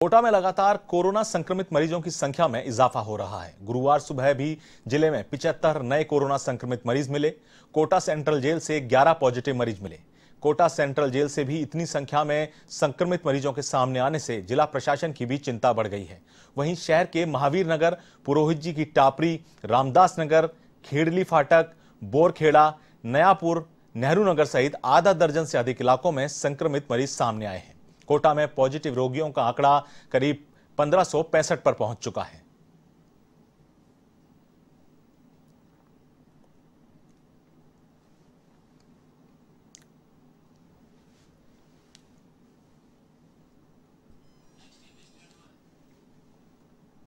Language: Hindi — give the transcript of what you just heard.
कोटा में लगातार कोरोना संक्रमित मरीजों की संख्या में इजाफा हो रहा है गुरुवार सुबह भी जिले में पिचहत्तर नए कोरोना संक्रमित मरीज मिले कोटा सेंट्रल जेल से 11 पॉजिटिव मरीज मिले कोटा सेंट्रल जेल से भी इतनी संख्या में संक्रमित मरीजों के सामने आने से जिला प्रशासन की भी चिंता बढ़ गई है वहीं शहर के महावीर नगर पुरोहित जी की टापरी रामदास नगर खेड़ली फाटक बोरखेड़ा नयापुर नेहरू नगर सहित आधा दर्जन से अधिक इलाकों में संक्रमित मरीज सामने आए हैं कोटा में पॉजिटिव रोगियों का आंकड़ा करीब पंद्रह पर पहुंच चुका है